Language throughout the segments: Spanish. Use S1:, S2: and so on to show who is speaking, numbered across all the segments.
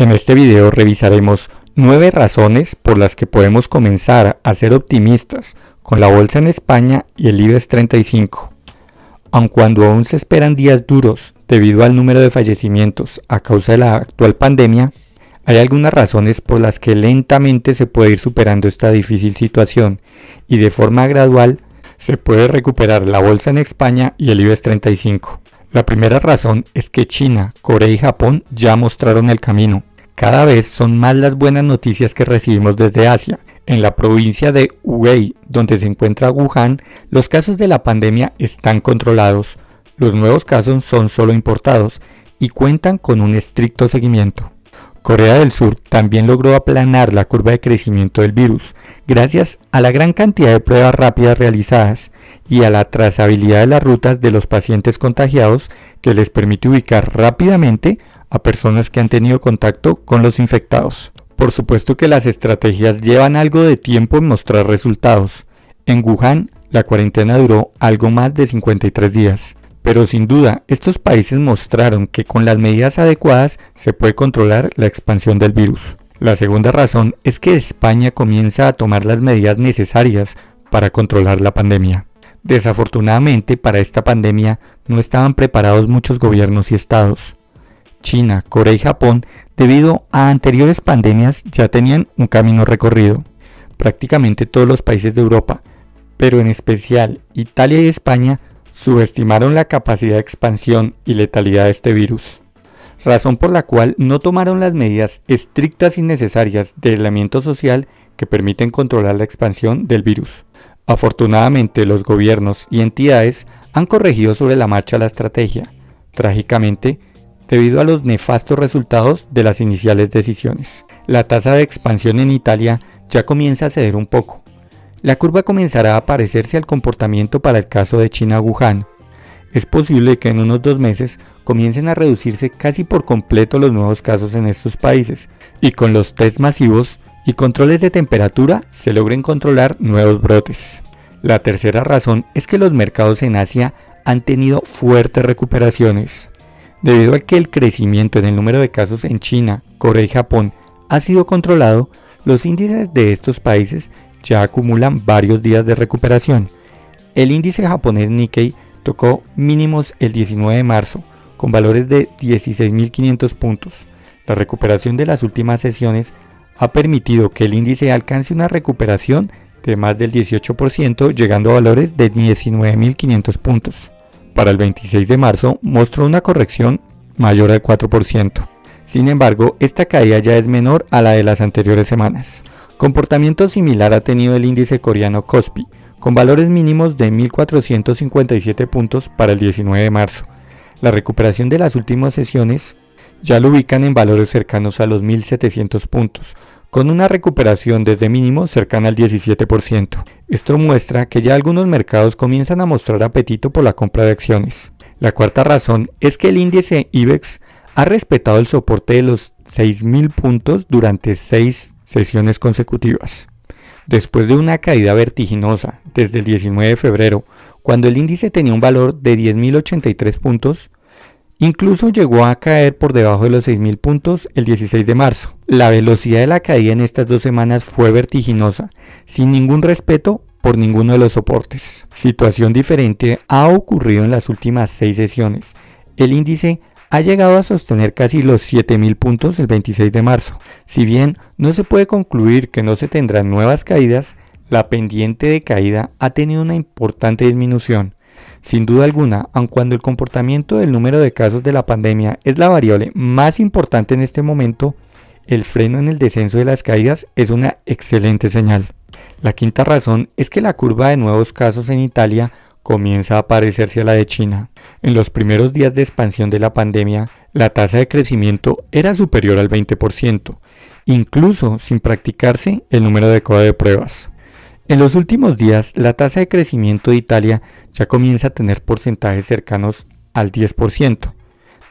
S1: En este video revisaremos 9 razones por las que podemos comenzar a ser optimistas con la bolsa en España y el IBEX 35. Aun cuando aún se esperan días duros debido al número de fallecimientos a causa de la actual pandemia, hay algunas razones por las que lentamente se puede ir superando esta difícil situación y de forma gradual se puede recuperar la bolsa en España y el IBEX 35. La primera razón es que China, Corea y Japón ya mostraron el camino cada vez son más las buenas noticias que recibimos desde Asia. En la provincia de Hubei, donde se encuentra Wuhan, los casos de la pandemia están controlados. Los nuevos casos son solo importados y cuentan con un estricto seguimiento. Corea del Sur también logró aplanar la curva de crecimiento del virus, gracias a la gran cantidad de pruebas rápidas realizadas y a la trazabilidad de las rutas de los pacientes contagiados que les permite ubicar rápidamente a personas que han tenido contacto con los infectados. Por supuesto que las estrategias llevan algo de tiempo en mostrar resultados. En Wuhan, la cuarentena duró algo más de 53 días. Pero sin duda, estos países mostraron que con las medidas adecuadas se puede controlar la expansión del virus. La segunda razón es que España comienza a tomar las medidas necesarias para controlar la pandemia. Desafortunadamente para esta pandemia no estaban preparados muchos gobiernos y estados. China, Corea y Japón, debido a anteriores pandemias, ya tenían un camino recorrido. Prácticamente todos los países de Europa, pero en especial Italia y España, subestimaron la capacidad de expansión y letalidad de este virus, razón por la cual no tomaron las medidas estrictas y necesarias de aislamiento social que permiten controlar la expansión del virus, Afortunadamente, los gobiernos y entidades han corregido sobre la marcha la estrategia, trágicamente, debido a los nefastos resultados de las iniciales decisiones. La tasa de expansión en Italia ya comienza a ceder un poco. La curva comenzará a parecerse al comportamiento para el caso de China-Wuhan. Es posible que en unos dos meses comiencen a reducirse casi por completo los nuevos casos en estos países, y con los test masivos y controles de temperatura se logren controlar nuevos brotes. La tercera razón es que los mercados en Asia han tenido fuertes recuperaciones. Debido a que el crecimiento en el número de casos en China, Corea y Japón ha sido controlado, los índices de estos países ya acumulan varios días de recuperación. El índice japonés Nikkei tocó mínimos el 19 de marzo, con valores de 16.500 puntos. La recuperación de las últimas sesiones ha permitido que el índice alcance una recuperación de más del 18%, llegando a valores de 19.500 puntos. Para el 26 de marzo mostró una corrección mayor al 4%. Sin embargo, esta caída ya es menor a la de las anteriores semanas. Comportamiento similar ha tenido el índice coreano Kospi, con valores mínimos de 1.457 puntos para el 19 de marzo. La recuperación de las últimas sesiones ya lo ubican en valores cercanos a los 1.700 puntos, con una recuperación desde mínimo cercana al 17%. Esto muestra que ya algunos mercados comienzan a mostrar apetito por la compra de acciones. La cuarta razón es que el índice IBEX ha respetado el soporte de los 6.000 puntos durante 6 sesiones consecutivas. Después de una caída vertiginosa desde el 19 de febrero, cuando el índice tenía un valor de 10.083 puntos, Incluso llegó a caer por debajo de los 6.000 puntos el 16 de marzo. La velocidad de la caída en estas dos semanas fue vertiginosa, sin ningún respeto por ninguno de los soportes. Situación diferente ha ocurrido en las últimas seis sesiones. El índice ha llegado a sostener casi los 7.000 puntos el 26 de marzo. Si bien no se puede concluir que no se tendrán nuevas caídas, la pendiente de caída ha tenido una importante disminución. Sin duda alguna, aun cuando el comportamiento del número de casos de la pandemia es la variable más importante en este momento, el freno en el descenso de las caídas es una excelente señal. La quinta razón es que la curva de nuevos casos en Italia comienza a parecerse a la de China. En los primeros días de expansión de la pandemia, la tasa de crecimiento era superior al 20%, incluso sin practicarse el número adecuado de pruebas. En los últimos días, la tasa de crecimiento de Italia ya comienza a tener porcentajes cercanos al 10%.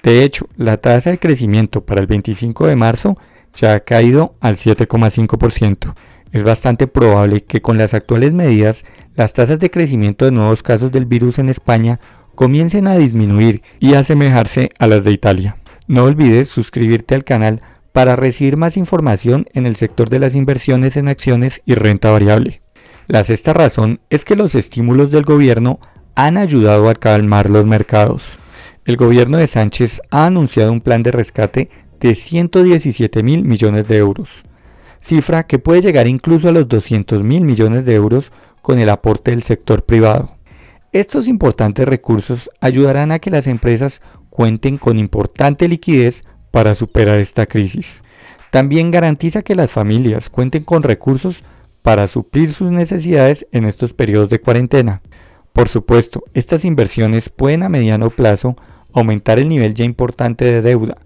S1: De hecho, la tasa de crecimiento para el 25 de marzo ya ha caído al 7,5%. Es bastante probable que con las actuales medidas las tasas de crecimiento de nuevos casos del virus en España comiencen a disminuir y asemejarse a las de Italia. No olvides suscribirte al canal para recibir más información en el sector de las inversiones en acciones y renta variable. La sexta razón es que los estímulos del gobierno han ayudado a calmar los mercados. El gobierno de Sánchez ha anunciado un plan de rescate de 117 mil millones de euros, cifra que puede llegar incluso a los 200 mil millones de euros con el aporte del sector privado. Estos importantes recursos ayudarán a que las empresas cuenten con importante liquidez para superar esta crisis. También garantiza que las familias cuenten con recursos para suplir sus necesidades en estos periodos de cuarentena. Por supuesto, estas inversiones pueden a mediano plazo aumentar el nivel ya importante de deuda,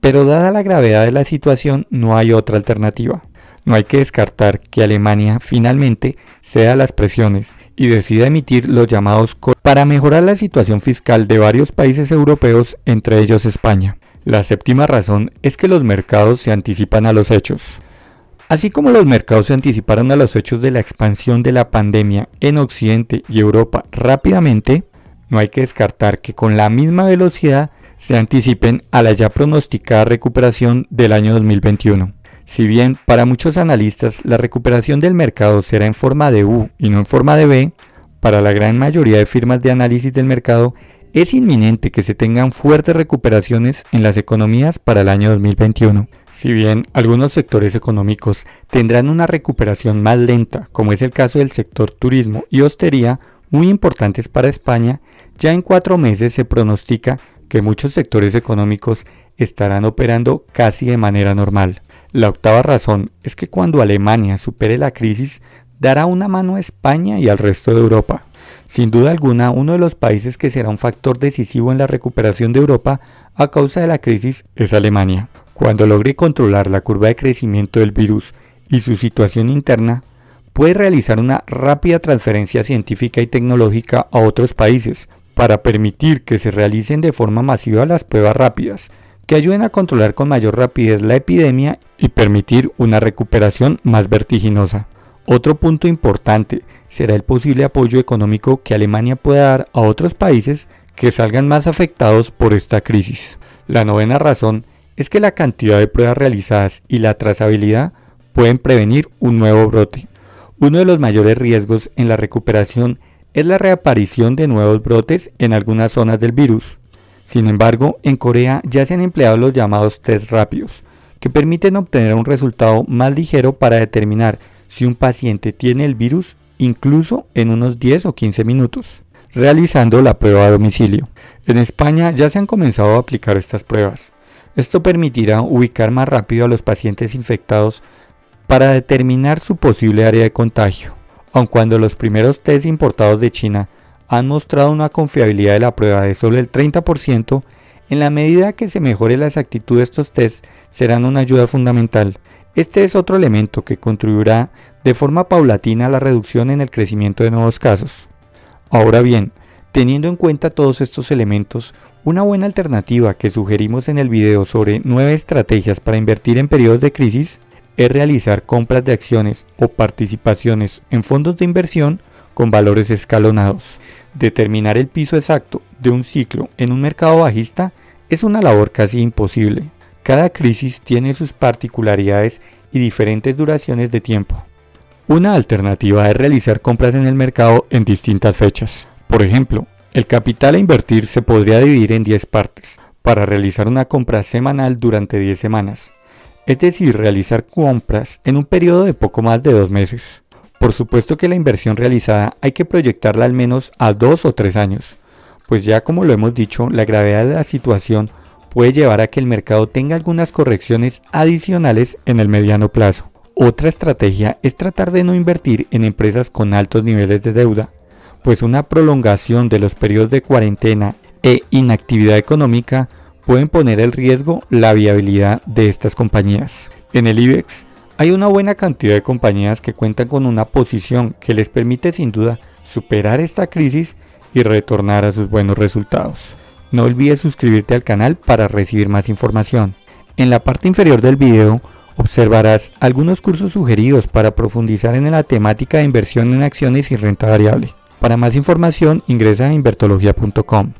S1: pero dada la gravedad de la situación no hay otra alternativa. No hay que descartar que Alemania finalmente ceda las presiones y decida emitir los llamados para mejorar la situación fiscal de varios países europeos, entre ellos España. La séptima razón es que los mercados se anticipan a los hechos. Así como los mercados se anticiparon a los hechos de la expansión de la pandemia en Occidente y Europa rápidamente, no hay que descartar que con la misma velocidad se anticipen a la ya pronosticada recuperación del año 2021. Si bien para muchos analistas la recuperación del mercado será en forma de U y no en forma de B, para la gran mayoría de firmas de análisis del mercado es inminente que se tengan fuertes recuperaciones en las economías para el año 2021. Si bien algunos sectores económicos tendrán una recuperación más lenta, como es el caso del sector turismo y hostería, muy importantes para España, ya en cuatro meses se pronostica que muchos sectores económicos estarán operando casi de manera normal. La octava razón es que cuando Alemania supere la crisis, dará una mano a España y al resto de Europa. Sin duda alguna, uno de los países que será un factor decisivo en la recuperación de Europa a causa de la crisis es Alemania. Cuando logre controlar la curva de crecimiento del virus y su situación interna, puede realizar una rápida transferencia científica y tecnológica a otros países para permitir que se realicen de forma masiva las pruebas rápidas, que ayuden a controlar con mayor rapidez la epidemia y permitir una recuperación más vertiginosa. Otro punto importante será el posible apoyo económico que Alemania pueda dar a otros países que salgan más afectados por esta crisis. La novena razón es que la cantidad de pruebas realizadas y la trazabilidad pueden prevenir un nuevo brote. Uno de los mayores riesgos en la recuperación es la reaparición de nuevos brotes en algunas zonas del virus. Sin embargo, en Corea ya se han empleado los llamados test rápidos, que permiten obtener un resultado más ligero para determinar si un paciente tiene el virus incluso en unos 10 o 15 minutos, realizando la prueba a domicilio. En España ya se han comenzado a aplicar estas pruebas. Esto permitirá ubicar más rápido a los pacientes infectados para determinar su posible área de contagio. Aun cuando los primeros test importados de China han mostrado una confiabilidad de la prueba de solo el 30%, en la medida que se mejore la exactitud de estos tests serán una ayuda fundamental este es otro elemento que contribuirá de forma paulatina a la reducción en el crecimiento de nuevos casos. Ahora bien, teniendo en cuenta todos estos elementos, una buena alternativa que sugerimos en el video sobre nueve estrategias para invertir en periodos de crisis es realizar compras de acciones o participaciones en fondos de inversión con valores escalonados. Determinar el piso exacto de un ciclo en un mercado bajista es una labor casi imposible. Cada crisis tiene sus particularidades y diferentes duraciones de tiempo. Una alternativa es realizar compras en el mercado en distintas fechas. Por ejemplo, el capital a invertir se podría dividir en 10 partes para realizar una compra semanal durante 10 semanas, es decir, realizar compras en un periodo de poco más de 2 meses. Por supuesto que la inversión realizada hay que proyectarla al menos a 2 o 3 años, pues ya como lo hemos dicho, la gravedad de la situación puede llevar a que el mercado tenga algunas correcciones adicionales en el mediano plazo. Otra estrategia es tratar de no invertir en empresas con altos niveles de deuda, pues una prolongación de los periodos de cuarentena e inactividad económica pueden poner en riesgo la viabilidad de estas compañías. En el IBEX hay una buena cantidad de compañías que cuentan con una posición que les permite sin duda superar esta crisis y retornar a sus buenos resultados. No olvides suscribirte al canal para recibir más información. En la parte inferior del video observarás algunos cursos sugeridos para profundizar en la temática de inversión en acciones y renta variable. Para más información ingresa a invertología.com.